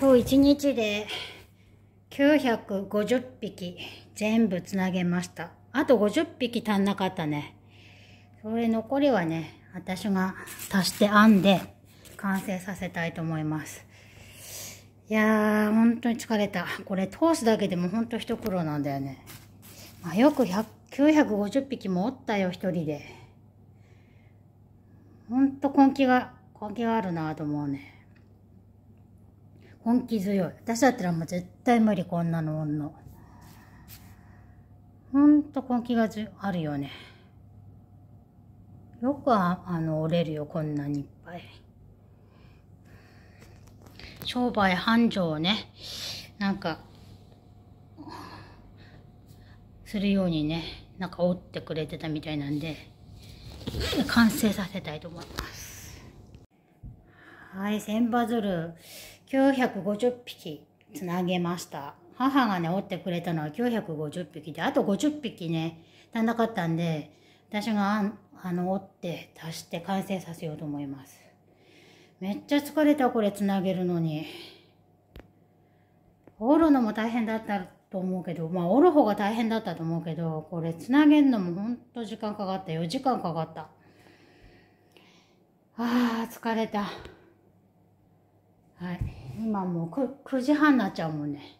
今日一日で950匹全部つなげました。あと50匹足んなかったね。それ残りはね、私が足して編んで完成させたいと思います。いやー、本当に疲れた。これ通すだけでも本当一苦労なんだよね。まあ、よく950匹もおったよ、一人で。ほんと根気が、根気があるなと思うね。本気強い。私だったらもう絶対無理、こんなの女。ほんと根気があるよね。よくあの折れるよ、こんなにいっぱい。商売繁盛ね、なんか、するようにね、なんか折ってくれてたみたいなんで、完成させたいと思います。はい、千羽鶴。950匹つなげました。母がね、折ってくれたのは950匹で、あと50匹ね、足んなかったんで、私があの折って足して完成させようと思います。めっちゃ疲れた、これつなげるのに。折るのも大変だったと思うけど、まあ折る方が大変だったと思うけど、これつなげるのもほんと時間かかったよ。時間かかった。ああ、疲れた。はい。今もう 9, 9時半になっちゃうもんね